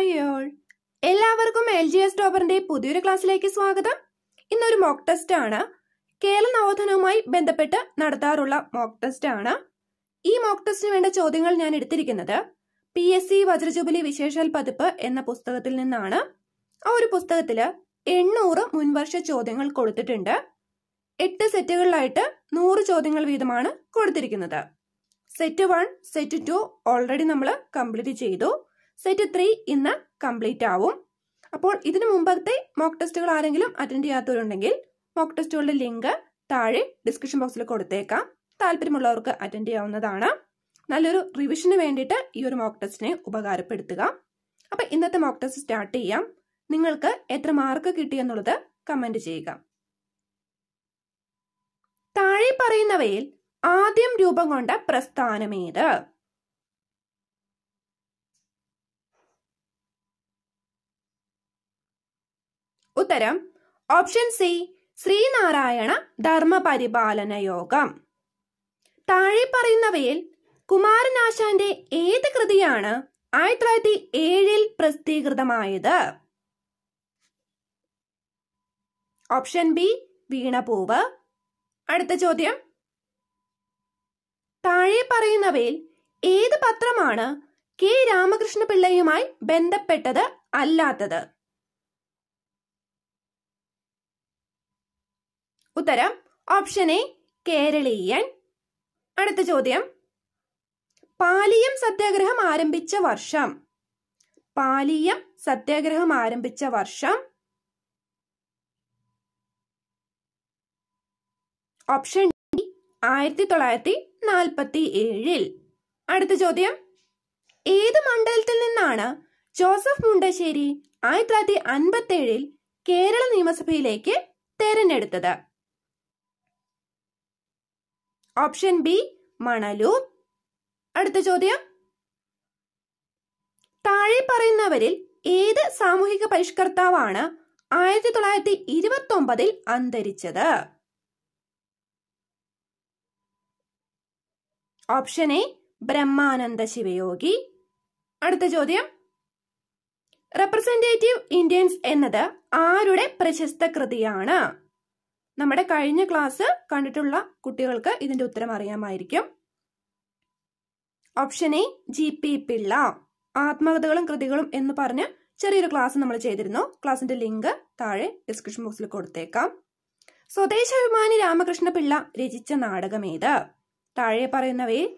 hi എല്ലാവർക്കും L G S ടോബറിന്റെ പുതിയൊരു ക്ലാസ്സിലേക്ക് സ്വാഗതം ഇന്നൊരു മോക്ക് ടെസ്റ്റ് ആണ് കേരള നവോത്ഥാനവുമായി ബന്ധപ്പെട്ട് നടത്താറുള്ള മോക്ക് ടെസ്റ്റ് ആണ് ഈ മോക്ക് ടെസ്റ്റിന് വേണ്ട ചോദ്യങ്ങൾ ഞാൻ എടുത്തിരിക്കുന്നത് പി എസ് സി വജ്രജൂബിലി വിശേഷാൽ പതിപ്പ് എന്ന പുസ്തകത്തിൽ നിന്നാണ് ആ ഒരു പുസ്തകത്തിൽ എണ്ണൂറ് മുൻവർഷ ചോദ്യങ്ങൾ കൊടുത്തിട്ടുണ്ട് എട്ട് സെറ്റുകളിലായിട്ട് നൂറ് ചോദ്യങ്ങൾ വീതമാണ് കൊടുത്തിരിക്കുന്നത് set one set two already നമ്മൾ കംപ്ലീറ്റ് ചെയ്തു സെറ്റ് ത്രീ ഇന്ന് കംപ്ലീറ്റ് ആവും അപ്പോൾ ഇതിനു മുമ്പത്തെ മോക്ക് ടെസ്റ്റുകൾ ആരെങ്കിലും അറ്റൻഡ് ചെയ്യാത്തവരുണ്ടെങ്കിൽ മോക്ക് ടെസ്റ്റുകളുടെ ലിങ്ക് താഴെ ഡിസ്ക്രിപ്ഷൻ ബോക്സിൽ കൊടുത്തേക്കാം താല്പര്യമുള്ളവർക്ക് അറ്റൻഡ് ചെയ്യാവുന്നതാണ് നല്ലൊരു റിവിഷന് വേണ്ടിയിട്ട് ഈ ഒരു മോക്ക് ടെസ്റ്റിനെ ഉപകാരപ്പെടുത്തുക അപ്പൊ ഇന്നത്തെ മോക്ക് ടെസ്റ്റ് സ്റ്റാർട്ട് ചെയ്യാം നിങ്ങൾക്ക് എത്ര മാർക്ക് കിട്ടി എന്നുള്ളത് കമന്റ് ചെയ്യുക താഴെ പറയുന്നവയിൽ ആദ്യം രൂപം കൊണ്ട പ്രസ്ഥാനമേത് ഉത്തരം ഓപ്ഷൻ സി ശ്രീനാരായണ ധർമ്മപരിപാലന യോഗം താഴെ പറയുന്നവയിൽ കുമാരനാശാന്റെ ഏത് കൃതിയാണ് ആയിരത്തി തൊള്ളായിരത്തി ഏഴിൽ പ്രസിദ്ധീകൃതമായത് ഓപ്ഷൻ ബി വീണപൂവ് അടുത്ത ചോദ്യം താഴെ പറയുന്നവയിൽ ഏത് പത്രമാണ് കെ രാമകൃഷ്ണപിള്ളയുമായി ബന്ധപ്പെട്ടത് അല്ലാത്തത് ഉത്തരം ഓപ്ഷൻ എ കേരളീയൻ അടുത്ത ചോദ്യം പാലിയം സത്യാഗ്രഹം ആരംഭിച്ച വർഷം പാലിയം സത്യാഗ്രഹം ആരംഭിച്ച വർഷം ഓപ്ഷൻ ഡി ആയിരത്തി തൊള്ളായിരത്തി നാൽപ്പത്തി ഏഴിൽ അടുത്ത ചോദ്യം ഏത് മണ്ഡലത്തിൽ നിന്നാണ് ജോസഫ് മുണ്ടശ്ശേരി ആയിരത്തി തൊള്ളായിരത്തി അൻപത്തി ഏഴിൽ കേരള നിയമസഭയിലേക്ക് തെരഞ്ഞെടുത്തത് ഓപ്ഷൻ ബി മണലൂർ അടുത്ത ചോദ്യം താഴെ പറയുന്നവരിൽ ഏത് സാമൂഹിക പരിഷ്കർത്താവാണ് ആയിരത്തി തൊള്ളായിരത്തി ഇരുപത്തി ഒമ്പതിൽ അന്തരിച്ചത് ഓപ്ഷൻ എ ബ്രഹ്മാനന്ദ ശിവയോഗി അടുത്ത ചോദ്യം റെപ്രസെന്റേറ്റീവ് ഇന്ത്യൻസ് എന്നത് ആരുടെ പ്രശസ്ത കൃതിയാണ് നമ്മുടെ കഴിഞ്ഞ ക്ലാസ് കണ്ടിട്ടുള്ള കുട്ടികൾക്ക് ഇതിന്റെ ഉത്തരം അറിയാമായിരിക്കും option A G P Pillai ആത്മകഥകളും കൃതികളും എന്ന് പറഞ്ഞ് ചെറിയൊരു ക്ലാസ് നമ്മൾ ചെയ്തിരുന്നു ക്ലാസിന്റെ ലിങ്ക് താഴെ ഡിസ്ക്രിപ്ഷൻ ബോക്സിൽ കൊടുത്തേക്കാം സ്വദേശാഭിമാനി രാമകൃഷ്ണ പിള്ള രചിച്ച നാടകം ഏത് താഴെ പറയുന്നവയിൽ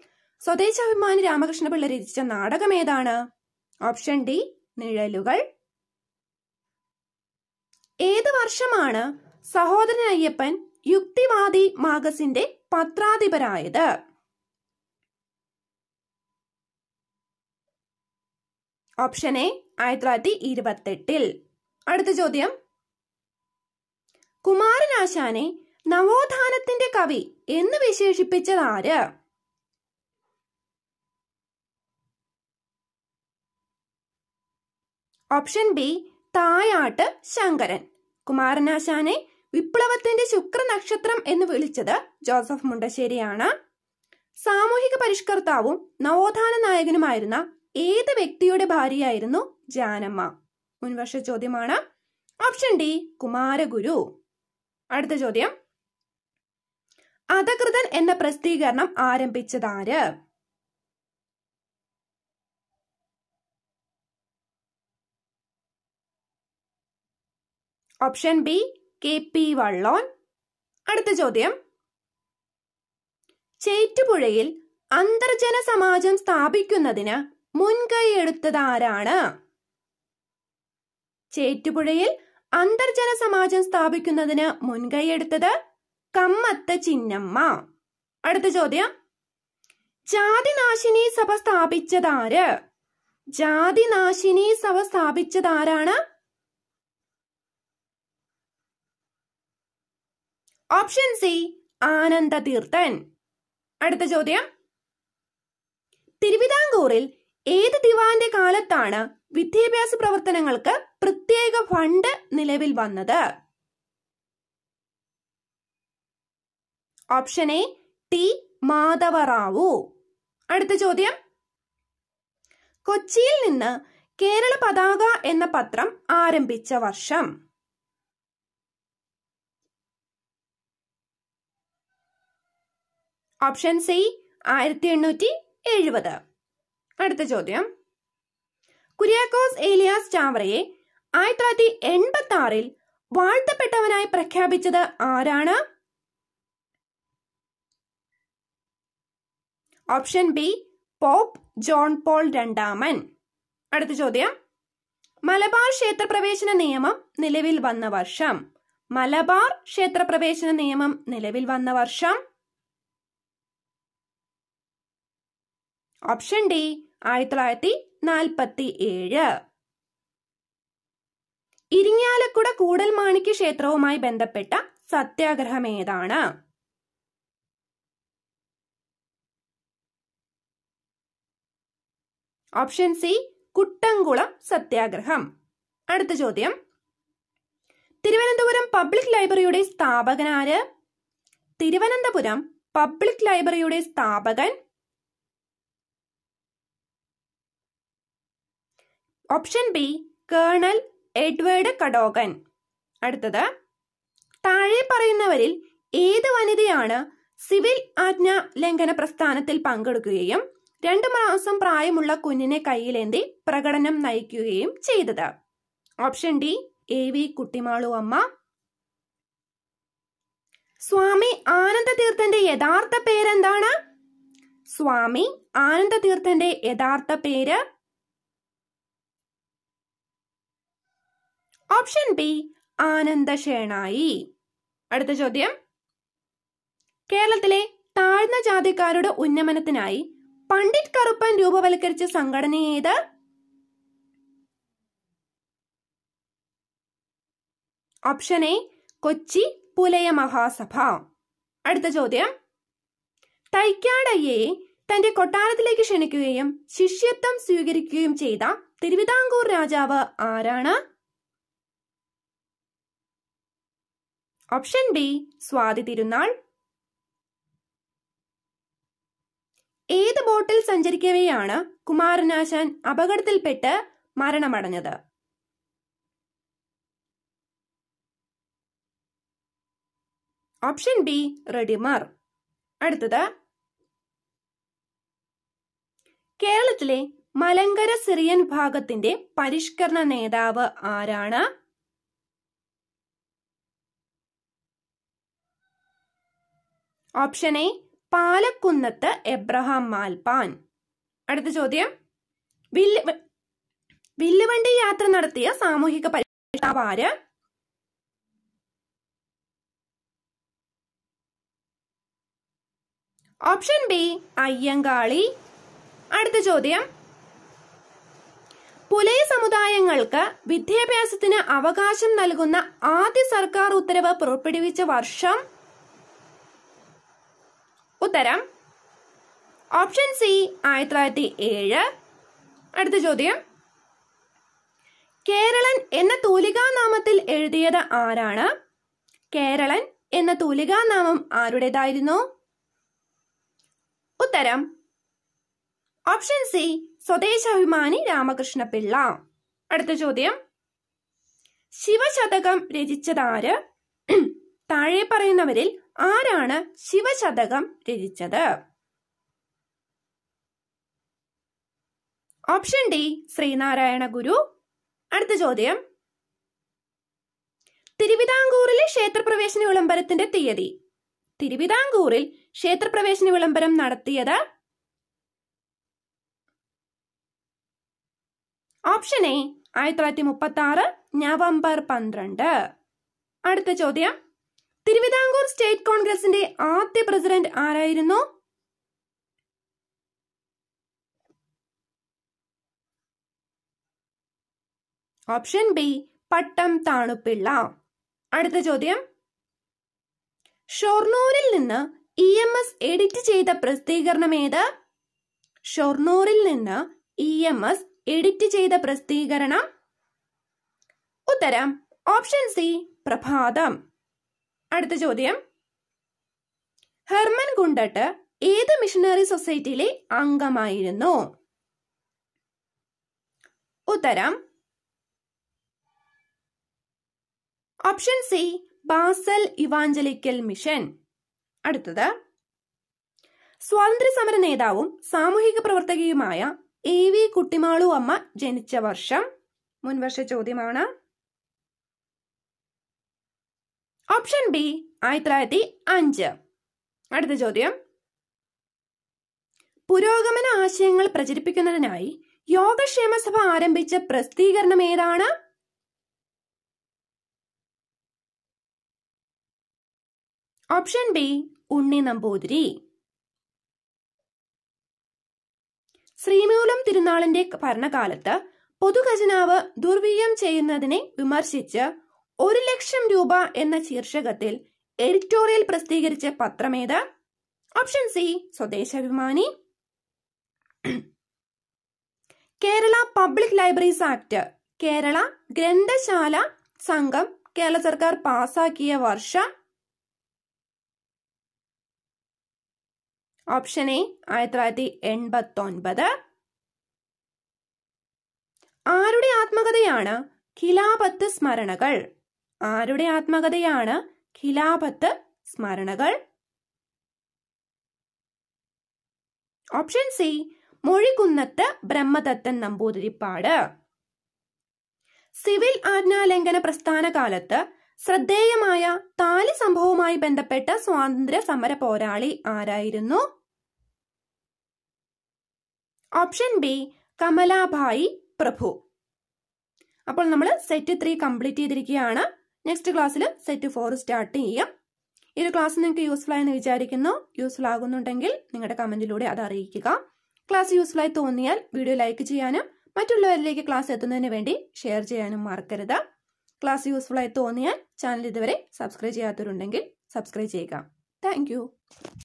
സ്വദേശാഭിമാനി രാമകൃഷ്ണ പിള്ള രചിച്ച നാടകം ഏതാണ് ഓപ്ഷൻ ഡി നിഴലുകൾ ഏത് വർഷമാണ് സഹോദരൻ അയ്യപ്പൻ യുക്തിവാദി മാഗസിന്റെ പത്രാധിപരായത് ഓപ്ഷൻ എ ആയിരത്തി തൊള്ളായിരത്തി ഇരുപത്തെട്ടിൽ അടുത്ത ചോദ്യം കുമാരനാശാനെ നവോത്ഥാനത്തിന്റെ കവി എന്ന് വിശേഷിപ്പിച്ചത് ആര് ഓപ്ഷൻ ബി തായാട്ട് ശങ്കരൻ കുമാരനാശാനെ വിപ്ലവത്തിന്റെ ശുക്രനക്ഷത്രം എന്ന് വിളിച്ചത് ജോസഫ് മുണ്ടശ്ശേരിയാണ് സാമൂഹിക പരിഷ്കർത്താവും നവോത്ഥാന നായകനുമായിരുന്ന ഏത് വ്യക്തിയുടെ ഭാര്യയായിരുന്നു ജാനമ്മ മുൻവർഷ ചോദ്യമാണ് ഓപ്ഷൻ ഡി കുമാരഗുരു അടുത്ത ചോദ്യം അധകൃതൻ എന്ന പ്രസിദ്ധീകരണം ആരംഭിച്ചതാര് option B K P Vallon അടുത്ത ചോദ്യം ചേറ്റുപുഴയിൽ അന്തർജന സമാജം സ്ഥാപിക്കുന്നതിന് മുൻകൈ എടുത്തത് ആരാണ് ചേറ്റുപുഴയിൽ അന്തർജന സമാജം സ്ഥാപിക്കുന്നതിന് മുൻകൈ എടുത്തത് കമ്മത്ത് ചിന്നമ്മ അടുത്ത ചോദ്യം ജാതിനാശിനി സഭ സ്ഥാപിച്ചതാര് ജാതിനാശിനി സഭ സ്ഥാപിച്ചതാരാണ് ഓപ്ഷൻ സി തീർത്ഥൻ അടുത്ത ചോദ്യം തിരുവിതാംകൂറിൽ ഏത് ദിവാന്റെ കാലത്താണ് വിദ്യാഭ്യാസ പ്രവർത്തനങ്ങൾക്ക് പ്രത്യേക ഫണ്ട് നിലവിൽ വന്നത് ഓപ്ഷൻ എ ടി റാവു അടുത്ത ചോദ്യം കൊച്ചിയിൽ നിന്ന് കേരള പതാക എന്ന പത്രം ആരംഭിച്ച വർഷം ഓപ്ഷൻ സി ആയിരത്തി എണ്ണൂറ്റി എഴുപത് അടുത്ത ചോദ്യം കുര്യാക്കോസ് ഏലിയാസ് ചാവറയെ ആയിരത്തി തൊള്ളായിരത്തി എൺപത്തി ആറിൽ വാഴ്ത്തപ്പെട്ടവനായി പ്രഖ്യാപിച്ചത് ആരാണ് option B pope John Paul രണ്ടാമൻ അടുത്ത ചോദ്യം മലബാർ ക്ഷേത്രപ്രവേശന നിയമം നിലവിൽ വന്ന വർഷം മലബാർ ക്ഷേത്രപ്രവേശന നിയമം നിലവിൽ വന്ന വർഷം ഓപ്ഷൻ ഡി ആയിരത്തി തൊള്ളായിരത്തി നാൽപ്പത്തി ഏഴ് ഇരിങ്ങാലക്കുട കൂടൽമാണിക്യ ക്ഷേത്രവുമായി ബന്ധപ്പെട്ട സത്യാഗ്രഹം ഏതാണ് ഓപ്ഷൻ സി കുട്ടംകുളം സത്യാഗ്രഹം അടുത്ത ചോദ്യം തിരുവനന്തപുരം പബ്ലിക് ലൈബ്രറിയുടെ സ്ഥാപകനാര് തിരുവനന്തപുരം പബ്ലിക് ലൈബ്രറിയുടെ സ്ഥാപകൻ option B colonel Edward Cadogan അടുത്തത് താഴെ പറയുന്നവരിൽ ഏത് വനിതയാണ് സിവിൽ ആജ്ഞ ലംഘന പ്രസ്ഥാനത്തിൽ പങ്കെടുക്കുകയും രണ്ടു മാസം പ്രായമുള്ള കുഞ്ഞിനെ കയ്യിലേന്തി പ്രകടനം നയിക്കുകയും ചെയ്തത് option D A V Kuttimalu Amma Swami ആനന്ദതീർത്ഥന്റെ യഥാർത്ഥ പേരെന്താണ് സ്വാമി ആനന്ദതീർത്ഥന്റെ യഥാർത്ഥ പേര് ഓപ്ഷൻ ബി ആനന്ദക്ഷേണായി അടുത്ത ചോദ്യം കേരളത്തിലെ താഴ്ന്ന ജാതിക്കാരുടെ ഉന്നമനത്തിനായി പണ്ഡിറ്റ് കറുപ്പൻ രൂപവൽക്കരിച്ച സംഘടന ഏത് ഓപ്ഷൻ എ കൊച്ചി പുലയ മഹാസഭ അടുത്ത ചോദ്യം തൈക്കാടയ്യയെ തന്റെ കൊട്ടാരത്തിലേക്ക് ക്ഷണിക്കുകയും ശിഷ്യത്വം സ്വീകരിക്കുകയും ചെയ്ത തിരുവിതാംകൂർ രാജാവ് ആരാണ് ഓപ്ഷൻ ബി സ്വാതി തിരുനാൾ ഏത് ബോട്ടിൽ സഞ്ചരിക്കവെയാണ് കുമാരനാശാൻ അപകടത്തിൽപ്പെട്ട് മരണമടഞ്ഞത് ഓപ്ഷൻ ബി റെഡിമർ അടുത്തത് കേരളത്തിലെ മലങ്കര സിറിയൻ വിഭാഗത്തിന്റെ പരിഷ്കരണ നേതാവ് ആരാണ് ഓപ്ഷൻ എ പാലക്കുന്നത്ത് എബ്രഹാം മാൽപാൻ അടുത്ത ചോദ്യം വില്ല് വില്ലുവണ്ടി യാത്ര നടത്തിയ സാമൂഹിക പരിഷ്കാര ഓപ്ഷൻ ബി അയ്യങ്കാളി അടുത്ത ചോദ്യം പുലയ സമുദായങ്ങൾക്ക് വിദ്യാഭ്യാസത്തിന് അവകാശം നൽകുന്ന ആദ്യ സർക്കാർ ഉത്തരവ് പുറപ്പെടുവിച്ച വർഷം ഉത്തരം ഓപ്ഷൻ സി ആയിരത്തി തൊള്ളായിരത്തി ഏഴ് അടുത്ത ചോദ്യം കേരളൻ എന്ന തൂലികാനാമത്തിൽ എഴുതിയത് ആരാണ് കേരളൻ എന്ന തൂലികാനാമം ആരുടേതായിരുന്നു ഉത്തരം ഓപ്ഷൻ സി സ്വദേശാഭിമാനി രാമകൃഷ്ണ പിള്ള അടുത്ത ചോദ്യം ശിവശതകം രചിച്ചതാര് താഴെ പറയുന്നവരിൽ ആരാണ് ശിവശതകം രചിച്ചത് ഓപ്ഷൻ ഡി ശ്രീനാരായണ ഗുരു അടുത്ത ചോദ്യം തിരുവിതാംകൂറിലെ ക്ഷേത്രപ്രവേശന വിളംബരത്തിന്റെ തീയതി തിരുവിതാംകൂറിൽ ക്ഷേത്രപ്രവേശന വിളംബരം നടത്തിയത് ഓപ്ഷൻ എ ആയിരത്തി തൊള്ളായിരത്തി മുപ്പത്തി ആറ് നവംബർ പന്ത്രണ്ട് അടുത്ത ചോദ്യം തിരുവിതാംകൂർ സ്റ്റേറ്റ് കോൺഗ്രസിന്റെ ആദ്യ പ്രസിഡന്റ് ആരായിരുന്നു ഓപ്ഷൻ ബി പട്ടം താണുപിള്ള അടുത്ത ചോദ്യം ഷൊർണൂരിൽ നിന്ന് ഇ എം എസ് എഡിറ്റ് ചെയ്ത പ്രസിദ്ധീകരണം ഏത് ഷൊർണൂരിൽ നിന്ന് ഇ എം എസ് എഡിറ്റ് ചെയ്ത പ്രസിദ്ധീകരണം ഉത്തരം ഓപ്ഷൻ സി പ്രഭാതം അടുത്ത ചോദ്യം ഹെർമൻ ഗുണ്ടട്ട് ഏത് മിഷനറി സൊസൈറ്റിയിലെ അംഗമായിരുന്നു ഉത്തരം option C Basel evangelical mission അടുത്തത് സ്വാതന്ത്ര്യ സമര നേതാവും സാമൂഹിക പ്രവർത്തകയുമായ എ വി കുട്ടിമാളു അമ്മ ജനിച്ച വർഷം മുൻവർഷ ചോദ്യമാണ് ഓപ്ഷൻ ബി ആയിരത്തി തൊള്ളായിരത്തി അഞ്ച് അടുത്ത ചോദ്യം പുരോഗമന ആശയങ്ങൾ പ്രചരിപ്പിക്കുന്നതിനായി യോഗക്ഷേമ സഭ ആരംഭിച്ച പ്രസിദ്ധീകരണം ഏതാണ് ഓപ്ഷൻ ബി ഉണ്ണി നമ്പൂതിരി ശ്രീമൂലം തിരുനാളിന്റെ ഭരണകാലത്ത് പൊതുഖജനാവ് ദുർവീയം ചെയ്യുന്നതിനെ വിമർശിച്ച് ഒരു ലക്ഷം രൂപ എന്ന ശീർഷകത്തിൽ എഡിറ്റോറിയൽ പ്രസിദ്ധീകരിച്ച പത്രമേത് option C Swadeshabhimani Kerala public libraries act Kerala ഗ്രന്ഥശാല സംഘം കേരള സർക്കാർ പാസാക്കിയ വർഷം ഓപ്ഷൻ എ ആയിരത്തി തൊള്ളായിരത്തി എൺപത്തി ഒൻപത് ആരുടെ ആത്മകഥയാണ് ഖിലാപത്ത് സ്മരണകൾ ആരുടെ ആത്മകഥയാണ് ഖിലാപത്ത് സ്മരണകൾ option C Mozhikunnath Brahmadathan Namboothiripad civil ആജ്ഞാലംഘന കാലത്ത് ശ്രദ്ധേയമായ താലി സംഭവവുമായി ബന്ധപ്പെട്ട സ്വാതന്ത്ര്യ സമര പോരാളി ആരായിരുന്നു ഓപ്ഷൻ ബി കമലാഭായി പ്രഭു അപ്പോൾ നമ്മൾ സെറ്റ് ത്രീ കംപ്ലീറ്റ് ചെയ്തിരിക്കുകയാണ് നെക്സ്റ്റ് ക്ലാസ്സിൽ സെറ്റ് ഫോർ സ്റ്റാർട്ട് ചെയ്യാം ഈ ഒരു ക്ലാസ് നിങ്ങൾക്ക് യൂസ്ഫുൾ ആയെന്ന് വിചാരിക്കുന്നു യൂസ്ഫുൾ ആകുന്നുണ്ടെങ്കിൽ നിങ്ങളുടെ കമന്റിലൂടെ അത് അറിയിക്കുക ക്ലാസ് യൂസ്ഫുൾ ആയി തോന്നിയാൽ വീഡിയോ ലൈക്ക് ചെയ്യാനും മറ്റുള്ളവരിലേക്ക് ക്ലാസ് എത്തുന്നതിന് വേണ്ടി ഷെയർ ചെയ്യാനും മറക്കരുത് ക്ലാസ് യൂസ്ഫുൾ ആയി തോന്നിയാൽ ചാനൽ ഇതുവരെ സബ്സ്ക്രൈബ് ചെയ്യാത്തവരുണ്ടെങ്കിൽ സബ്സ്ക്രൈബ് ചെയ്യുക താങ്ക്